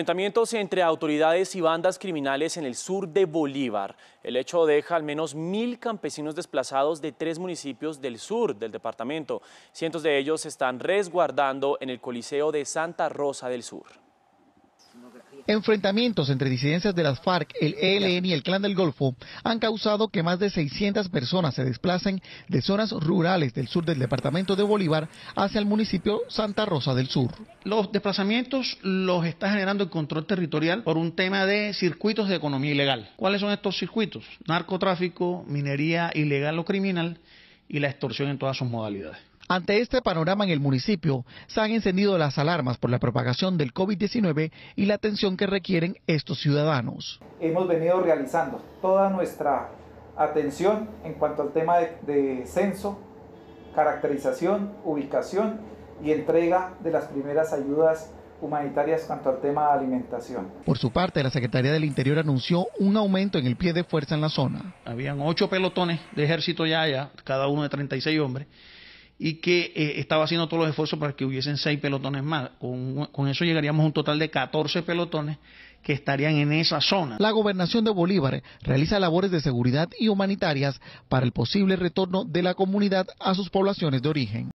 Enfrentamientos entre autoridades y bandas criminales en el sur de Bolívar. El hecho deja al menos mil campesinos desplazados de tres municipios del sur del departamento. Cientos de ellos se están resguardando en el Coliseo de Santa Rosa del Sur. Enfrentamientos entre disidencias de las FARC, el ELN y el Clan del Golfo han causado que más de 600 personas se desplacen de zonas rurales del sur del departamento de Bolívar hacia el municipio Santa Rosa del Sur. Los desplazamientos los está generando el control territorial por un tema de circuitos de economía ilegal. ¿Cuáles son estos circuitos? Narcotráfico, minería ilegal o criminal y la extorsión en todas sus modalidades. Ante este panorama en el municipio, se han encendido las alarmas por la propagación del COVID-19 y la atención que requieren estos ciudadanos. Hemos venido realizando toda nuestra atención en cuanto al tema de, censo, caracterización, ubicación y entrega de las primeras ayudas humanitarias cuanto al tema de alimentación. Por su parte, la Secretaría del Interior anunció un aumento en el pie de fuerza en la zona. Habían ocho pelotones de ejército ya allá, cada uno de 36 hombres, y que eh, estaba haciendo todos los esfuerzos para que hubiesen seis pelotones más. Con, con, eso llegaríamos a un total de 14 pelotones que estarían en esa zona. La gobernación de Bolívar realiza labores de seguridad y humanitarias para el posible retorno de la comunidad a sus poblaciones de origen.